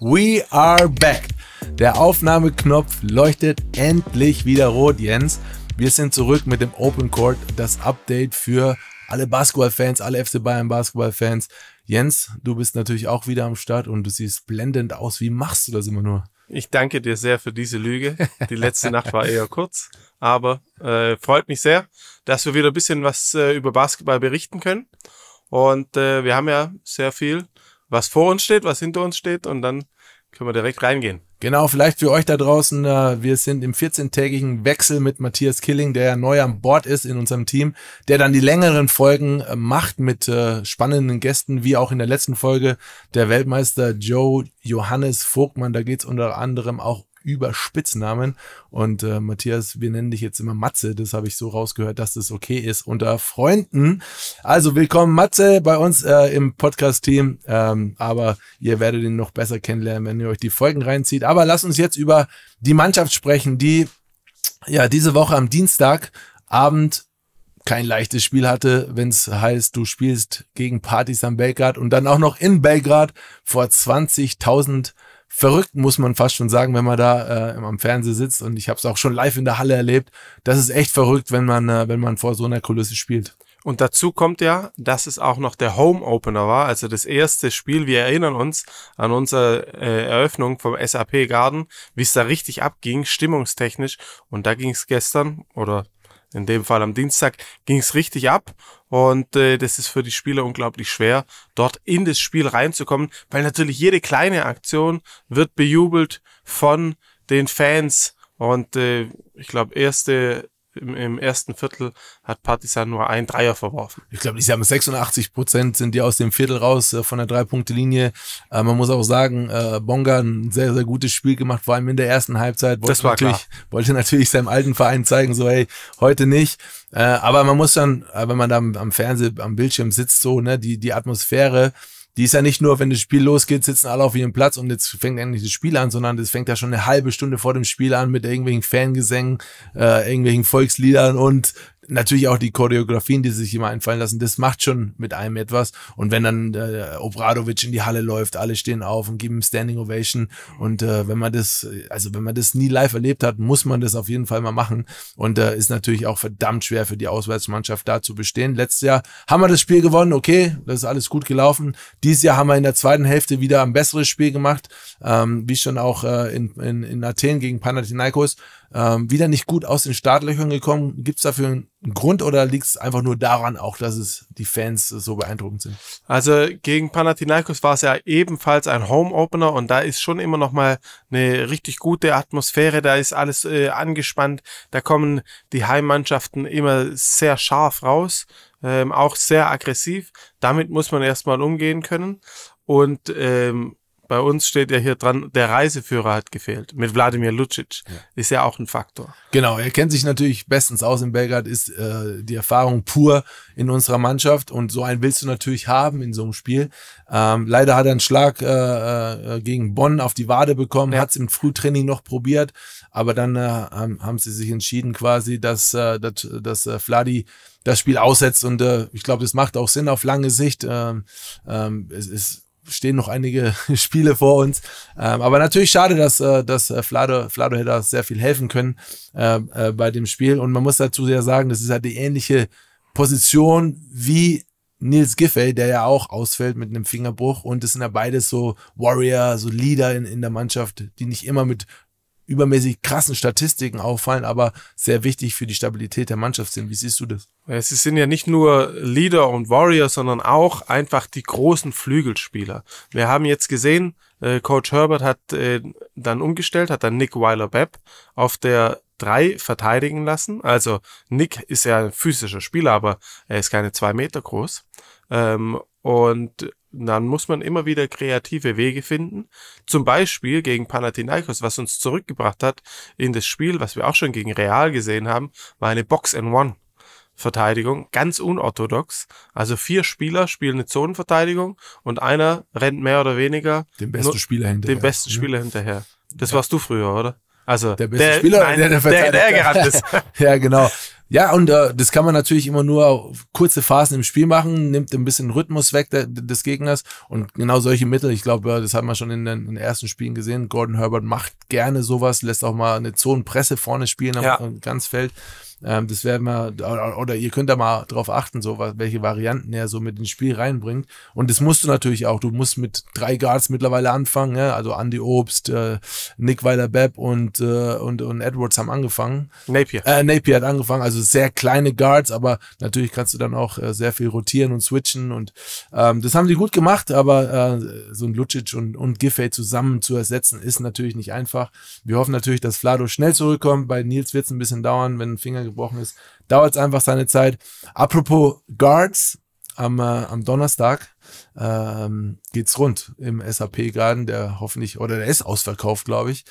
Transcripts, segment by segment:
We are back. Der Aufnahmeknopf leuchtet endlich wieder rot, Jens. Wir sind zurück mit dem Open Court, das Update für alle Basketballfans, alle FC Bayern Basketballfans. Jens, du bist natürlich auch wieder am Start und du siehst blendend aus. Wie machst du das immer nur? Ich danke dir sehr für diese Lüge. Die letzte Nacht war eher kurz, aber äh, freut mich sehr, dass wir wieder ein bisschen was äh, über Basketball berichten können. Und äh, wir haben ja sehr viel was vor uns steht, was hinter uns steht und dann können wir direkt reingehen. Genau, vielleicht für euch da draußen, äh, wir sind im 14-tägigen Wechsel mit Matthias Killing, der ja neu an Bord ist in unserem Team, der dann die längeren Folgen äh, macht mit äh, spannenden Gästen, wie auch in der letzten Folge der Weltmeister Joe Johannes Vogtmann. Da geht's unter anderem auch über Spitznamen. Und äh, Matthias, wir nennen dich jetzt immer Matze. Das habe ich so rausgehört, dass das okay ist unter Freunden. Also willkommen Matze bei uns äh, im Podcast-Team. Ähm, aber ihr werdet ihn noch besser kennenlernen, wenn ihr euch die Folgen reinzieht. Aber lasst uns jetzt über die Mannschaft sprechen, die ja diese Woche am Dienstagabend kein leichtes Spiel hatte, wenn es heißt, du spielst gegen Partys am Belgrad und dann auch noch in Belgrad vor 20.000 verrückt, muss man fast schon sagen, wenn man da äh, am Fernseher sitzt. Und ich habe es auch schon live in der Halle erlebt. Das ist echt verrückt, wenn man, äh, wenn man vor so einer Kulisse spielt. Und dazu kommt ja, dass es auch noch der Home Opener war, also das erste Spiel. Wir erinnern uns an unsere äh, Eröffnung vom SAP Garden, wie es da richtig abging, stimmungstechnisch. Und da ging es gestern oder in dem Fall am Dienstag, ging es richtig ab. Und äh, das ist für die Spieler unglaublich schwer, dort in das Spiel reinzukommen, weil natürlich jede kleine Aktion wird bejubelt von den Fans. Und äh, ich glaube, erste im, im ersten Viertel hat Partizan nur ein Dreier verworfen. Ich glaube, die haben 86 Prozent sind die aus dem Viertel raus äh, von der Drei-Punkte-Linie. Äh, man muss auch sagen, äh, Bonga ein sehr, sehr gutes Spiel gemacht, vor allem in der ersten Halbzeit. Wollte das war natürlich, klar. Wollte natürlich seinem alten Verein zeigen, so hey, heute nicht. Äh, aber man muss dann, äh, wenn man da am, am Fernseher, am Bildschirm sitzt, so, ne, die, die Atmosphäre, die ist ja nicht nur, wenn das Spiel losgeht, sitzen alle auf ihrem Platz und jetzt fängt endlich das Spiel an, sondern das fängt ja schon eine halbe Stunde vor dem Spiel an mit irgendwelchen Fangesängen, äh, irgendwelchen Volksliedern und natürlich auch die Choreografien, die sich immer einfallen lassen, das macht schon mit einem etwas. Und wenn dann äh, Obradovic in die Halle läuft, alle stehen auf und geben Standing Ovation. Und äh, wenn man das, also wenn man das nie live erlebt hat, muss man das auf jeden Fall mal machen. Und äh, ist natürlich auch verdammt schwer für die Auswärtsmannschaft da zu bestehen. Letztes Jahr haben wir das Spiel gewonnen, okay, das ist alles gut gelaufen. Dieses Jahr haben wir in der zweiten Hälfte wieder ein besseres Spiel gemacht, ähm, wie schon auch äh, in, in, in Athen gegen Panathinaikos ähm, wieder nicht gut aus den Startlöchern gekommen. Gibt es dafür einen Grund oder liegt es einfach nur daran auch, dass es die Fans so beeindruckend sind? Also gegen Panathinaikos war es ja ebenfalls ein Home-Opener und da ist schon immer noch mal eine richtig gute Atmosphäre, da ist alles äh, angespannt, da kommen die Heimmannschaften immer sehr scharf raus, ähm, auch sehr aggressiv. Damit muss man erstmal umgehen können und ähm, bei uns steht ja hier dran, der Reiseführer hat gefehlt mit Wladimir Lucic. Ja. Ist ja auch ein Faktor. Genau, er kennt sich natürlich bestens aus in Belgrad, ist äh, die Erfahrung pur in unserer Mannschaft und so einen willst du natürlich haben in so einem Spiel. Ähm, leider hat er einen Schlag äh, äh gegen Bonn auf die Wade bekommen, ja. hat es im Frühtraining noch probiert, aber dann äh, haben sie sich entschieden quasi, dass, äh, dass, dass äh, Vladi das Spiel aussetzt und äh, ich glaube, das macht auch Sinn auf lange Sicht. Ähm, ähm, es ist stehen noch einige Spiele vor uns. Ähm, aber natürlich schade, dass, äh, dass äh, Flado, Flado hätte sehr viel helfen können äh, äh, bei dem Spiel. Und man muss dazu sehr sagen, das ist halt die ähnliche Position wie Nils Giffey, der ja auch ausfällt mit einem Fingerbruch. Und es sind ja beides so Warrior, so Leader in, in der Mannschaft, die nicht immer mit übermäßig krassen Statistiken auffallen, aber sehr wichtig für die Stabilität der Mannschaft sind. Wie siehst du das? Sie sind ja nicht nur Leader und Warrior, sondern auch einfach die großen Flügelspieler. Wir haben jetzt gesehen, äh, Coach Herbert hat äh, dann umgestellt, hat dann Nick Weiler-Bepp auf der 3 verteidigen lassen. Also Nick ist ja ein physischer Spieler, aber er ist keine 2 Meter groß. Ähm, und dann muss man immer wieder kreative Wege finden. Zum Beispiel gegen Panathinaikos, was uns zurückgebracht hat in das Spiel, was wir auch schon gegen Real gesehen haben, war eine Box-and-One. Verteidigung, ganz unorthodox. Also vier Spieler spielen eine Zonenverteidigung und einer rennt mehr oder weniger dem besten Spieler hinterher. Dem besten Spieler hinterher. Das warst du früher, oder? Also der beste der, Spieler, nein, der, der, der, der gerannt ist. ja, genau. Ja, und äh, das kann man natürlich immer nur kurze Phasen im Spiel machen, nimmt ein bisschen Rhythmus weg der, des Gegners und genau solche Mittel, ich glaube, äh, das hat man schon in den, in den, ersten Spielen gesehen. Gordon Herbert macht gerne sowas, lässt auch mal eine Zonenpresse vorne spielen am ja. Ganzfeld. Ähm, das werden wir, oder, oder, ihr könnt da mal drauf achten, so welche Varianten er so mit ins Spiel reinbringt. Und das musst du natürlich auch. Du musst mit drei Guards mittlerweile anfangen, ja? Ne? also Andy Obst, äh, Nick Weiler-Bepp und, äh, und, und Edwards haben angefangen. Napier. Äh, Napier hat angefangen, also sehr kleine Guards, aber natürlich kannst du dann auch äh, sehr viel rotieren und switchen und ähm, das haben die gut gemacht, aber äh, so ein Lucic und, und Giffey zusammen zu ersetzen ist natürlich nicht einfach. Wir hoffen natürlich, dass Flado schnell zurückkommt. Bei Nils wird es ein bisschen dauern, wenn ein Finger gebrochen ist, dauert es einfach seine Zeit. Apropos Guards, am, äh, am Donnerstag ähm, es rund im SAP-Garden, der hoffentlich, oder der ist ausverkauft, glaube ich.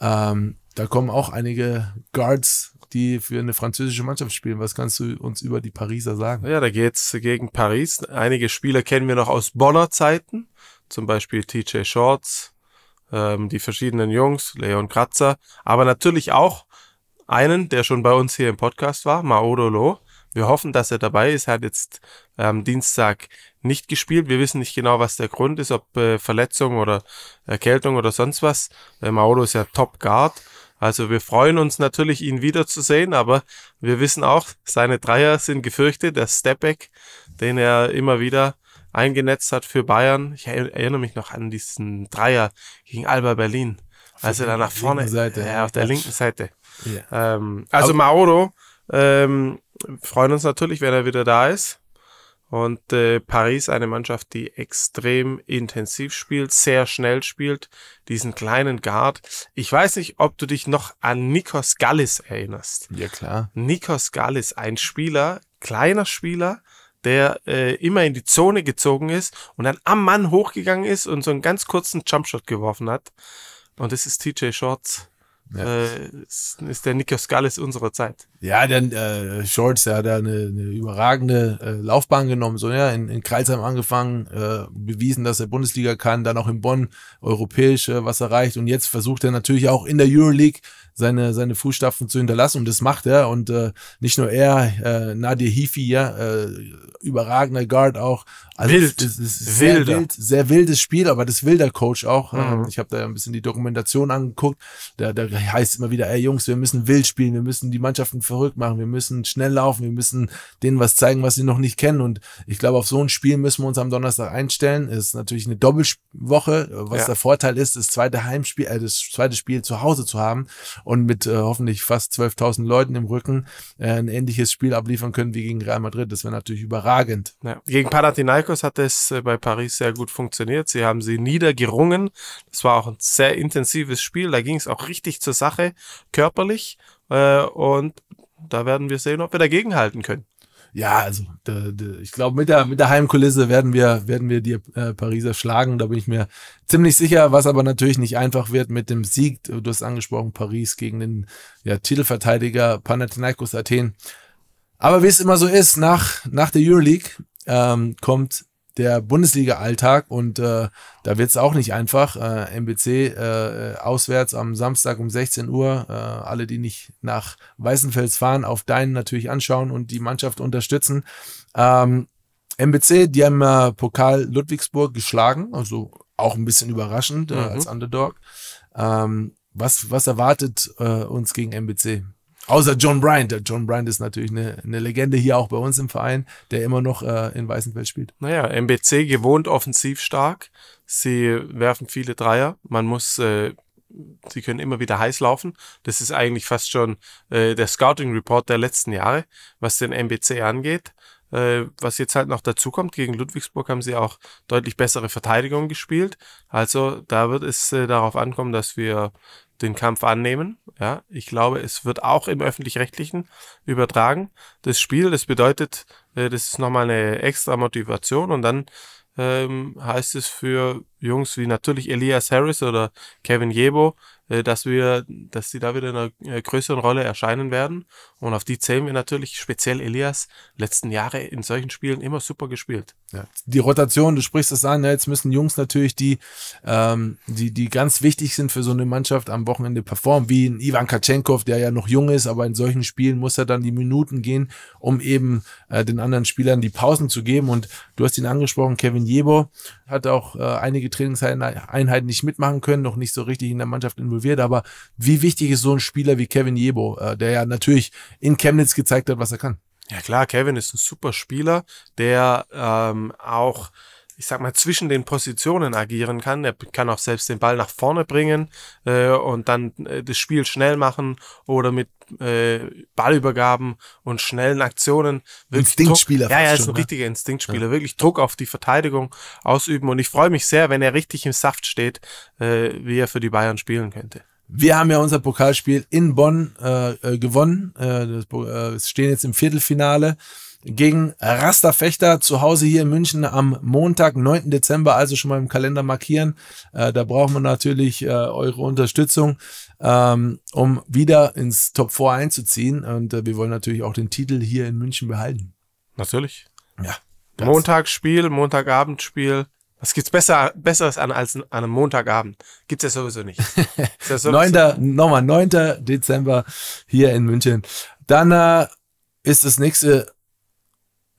Ähm, da kommen auch einige Guards, die für eine französische Mannschaft spielen. Was kannst du uns über die Pariser sagen? Ja, da geht es gegen Paris. Einige Spieler kennen wir noch aus Bonner Zeiten, zum Beispiel TJ Shorts, ähm, die verschiedenen Jungs, Leon Kratzer, aber natürlich auch einen, der schon bei uns hier im Podcast war, Maodolo. Wir hoffen, dass er dabei ist. Er hat jetzt am ähm, Dienstag nicht gespielt. Wir wissen nicht genau, was der Grund ist, ob äh, Verletzung oder Erkältung oder sonst was. Äh, Mauro ist ja Top Guard. Also wir freuen uns natürlich, ihn wiederzusehen, aber wir wissen auch, seine Dreier sind gefürchtet. Der Stepback, den er immer wieder eingenetzt hat für Bayern. Ich erinnere mich noch an diesen Dreier gegen Alba Berlin, Also da nach vorne, Seite, ja, auf der linken Seite ähm, also Aber Mauro, ähm, freuen uns natürlich, wenn er wieder da ist. Und äh, Paris, eine Mannschaft, die extrem intensiv spielt, sehr schnell spielt, diesen kleinen Guard. Ich weiß nicht, ob du dich noch an Nikos Gallis erinnerst. Ja, klar. Nikos Gallis, ein Spieler, kleiner Spieler, der äh, immer in die Zone gezogen ist und dann am Mann hochgegangen ist und so einen ganz kurzen Jumpshot geworfen hat. Und das ist TJ Shorts. Ja. Äh, ist, ist, der Nikios Gallis unserer Zeit. Ja, dann äh, Scholz, der hat da eine, eine überragende äh, Laufbahn genommen. So, ja, in, in Kreisheim angefangen, äh, bewiesen, dass er Bundesliga kann, dann auch in Bonn europäisch äh, was erreicht. Und jetzt versucht er natürlich auch in der Euroleague seine, seine Fußstapfen zu hinterlassen. Und das macht er. Und äh, nicht nur er, äh, Nadir Hifi, ja, äh, überragender Guard auch, also wild. Es, es ist sehr, wild, sehr wildes Spiel, aber das will der Coach auch. Ähm, mhm. Ich habe da ein bisschen die Dokumentation angeguckt. Da, da heißt immer wieder, ey Jungs, wir müssen wild spielen, wir müssen die Mannschaften verrückt machen, wir müssen schnell laufen, wir müssen denen was zeigen, was sie noch nicht kennen. Und ich glaube, auf so ein Spiel müssen wir uns am Donnerstag einstellen. Es ist natürlich eine Doppelwoche, was ja. der Vorteil ist, das zweite Heimspiel, äh, das zweite Spiel zu Hause zu haben und mit äh, hoffentlich fast 12.000 Leuten im Rücken äh, ein ähnliches Spiel abliefern können wie gegen Real Madrid. Das wäre natürlich überragend. Ja. Gegen Panathinaikos Olympiakos hat es äh, bei Paris sehr gut funktioniert. Sie haben sie niedergerungen. Das war auch ein sehr intensives Spiel. Da ging es auch richtig zur Sache, körperlich. Äh, und da werden wir sehen, ob wir dagegen halten können. Ja, also ich glaube, mit der, mit der Heimkulisse werden wir, werden wir die äh, Pariser schlagen. Da bin ich mir ziemlich sicher, was aber natürlich nicht einfach wird mit dem Sieg. Du hast angesprochen, Paris gegen den ja, Titelverteidiger Panathinaikos Athen. Aber wie es immer so ist, nach, nach der Euroleague ähm, kommt der Bundesliga-Alltag und äh, da wird es auch nicht einfach. Äh, MBC äh, auswärts am Samstag um 16 Uhr. Äh, alle, die nicht nach Weißenfels fahren, auf deinen natürlich anschauen und die Mannschaft unterstützen. Ähm, MBC, die haben äh, Pokal Ludwigsburg geschlagen, also auch ein bisschen überraschend äh, mhm. als Underdog. Ähm, was, was erwartet uns gegen MBC? Außer John Bryant. John Bryant ist natürlich eine, eine, Legende hier auch bei uns im Verein, der immer noch äh, in Weißenfeld spielt. Naja, MBC gewohnt offensiv stark. Sie werfen viele Dreier. Man muss, äh, sie können immer wieder heiß laufen. Das ist eigentlich fast schon äh, der Scouting Report der letzten Jahre, was den MBC angeht. Äh, was jetzt halt noch dazu kommt, gegen Ludwigsburg haben sie auch deutlich bessere Verteidigung gespielt. Also da wird es äh, darauf ankommen, dass wir den Kampf annehmen. Ja, ich glaube, es wird auch im öffentlich-rechtlichen übertragen. Das Spiel, das bedeutet, äh, das ist nochmal eine extra Motivation und dann ähm, heißt es für Jungs wie natürlich Elias Harris oder Kevin Jebo, äh, dass wir, dass sie da wieder in einer äh, größeren Rolle erscheinen werden. Und auf die zählen wir natürlich speziell Elias letzten Jahre in solchen Spielen immer super gespielt. Ja, die Rotation, du sprichst es an, ne, jetzt müssen Jungs natürlich, die, ähm, die, die ganz wichtig sind für so eine Mannschaft am Wochenende performen, wie ein Ivan Katschenkov, der ja noch jung ist, aber in solchen Spielen muss er dann die Minuten gehen, um eben äh, den anderen Spielern die Pausen zu geben. Und du hast ihn angesprochen, Kevin Jebo hat auch äh, einige die Trainingseinheiten nicht mitmachen können, noch nicht so richtig in der Mannschaft involviert. Aber wie wichtig ist so ein Spieler wie Kevin Jebo, äh, der ja natürlich in Chemnitz gezeigt hat, was er kann? Ja klar, Kevin ist ein super Spieler, der ähm, auch ich sag mal, zwischen den Positionen agieren kann. Er kann auch selbst den Ball nach vorne bringen äh, und dann äh, das Spiel schnell machen oder mit äh, Ballübergaben und schnellen Aktionen. Instinktspieler. Druck, ja, ja, ist ein ne? richtiger Instinktspieler. Ja. Wirklich Druck auf die Verteidigung ausüben. Und ich freue mich sehr, wenn er richtig im Saft steht, äh, wie er für die Bayern spielen könnte. Wir haben ja unser Pokalspiel in Bonn äh, äh gewonnen. Äh, das, äh, stehen jetzt im Viertelfinale gegen Rasterfechter zu Hause hier in München am Montag, 9. Dezember, also schon mal im Kalender markieren. Äh, da braucht man natürlich äh, eure Unterstützung, ähm, um wieder ins Top 4 einzuziehen. Und äh, wir wollen natürlich auch den Titel hier in München behalten. Natürlich. Ja. Montagsspiel, Montagabendspiel. Was gibt's besser, besseres an als an einem Montagabend? Gibt's ja sowieso nicht. Ja sowieso 9. Nochmal, 9. Dezember hier in München. Dann äh, ist das nächste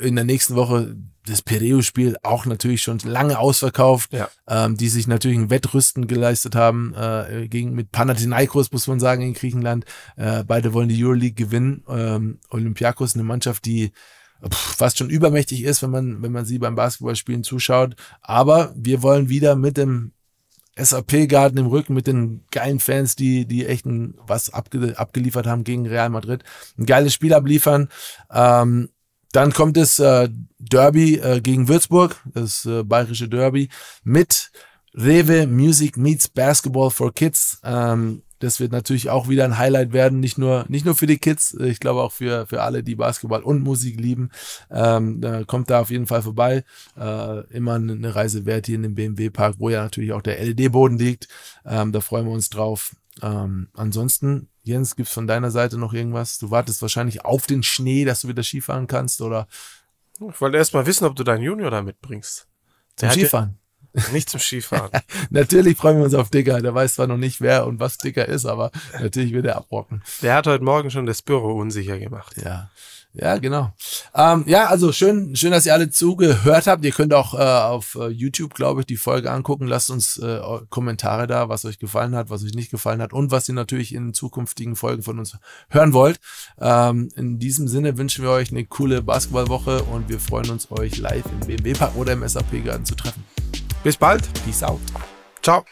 in der nächsten Woche das Pireo-Spiel auch natürlich schon lange ausverkauft, ja. ähm, die sich natürlich ein Wettrüsten geleistet haben äh, gegen mit Panathinaikos muss man sagen in Griechenland. Äh, beide wollen die Euroleague gewinnen. Ähm, Olympiakos eine Mannschaft, die pff, fast schon übermächtig ist, wenn man wenn man sie beim Basketballspielen zuschaut. Aber wir wollen wieder mit dem SAP-Garten im Rücken mit den geilen Fans, die, die echt was abge, abgeliefert haben gegen Real Madrid. Ein geiles Spiel abliefern. Ähm, dann kommt das äh, Derby äh, gegen Würzburg, das äh, bayerische Derby, mit Rewe Music Meets Basketball for Kids. Ähm, das wird natürlich auch wieder ein Highlight werden, nicht nur, nicht nur für die Kids, äh, ich glaube auch für, für alle, die Basketball und Musik lieben. Ähm, kommt da auf jeden Fall vorbei. Äh, immer eine Reise wert hier in dem BMW-Park, wo ja natürlich auch der LED-Boden liegt. Ähm, da freuen wir uns drauf. Ähm, ansonsten, Jens, gibt's von deiner Seite noch irgendwas? Du wartest wahrscheinlich auf den Schnee, dass du wieder Skifahren kannst, oder? Ich wollte erst mal wissen, ob du deinen Junior da mitbringst. Zum Der Skifahren? Nicht zum Skifahren. natürlich freuen wir uns auf Dicker. Der weiß zwar noch nicht, wer und was Dicker ist, aber natürlich wird er abrocken. Der hat heute Morgen schon das Büro unsicher gemacht. Ja. Ja, genau. Ähm, ja, also schön, schön, dass ihr alle zugehört habt. Ihr könnt auch äh, auf äh, YouTube, glaube ich, die Folge angucken. Lasst uns äh, Kommentare da, was euch gefallen hat, was euch nicht gefallen hat und was ihr natürlich in zukünftigen Folgen von uns hören wollt. Ähm, in diesem Sinne wünschen wir euch eine coole Basketballwoche und wir freuen uns, euch live im BMW-Park oder im SAP-Garten zu treffen. Bis bald. Peace out. Ciao.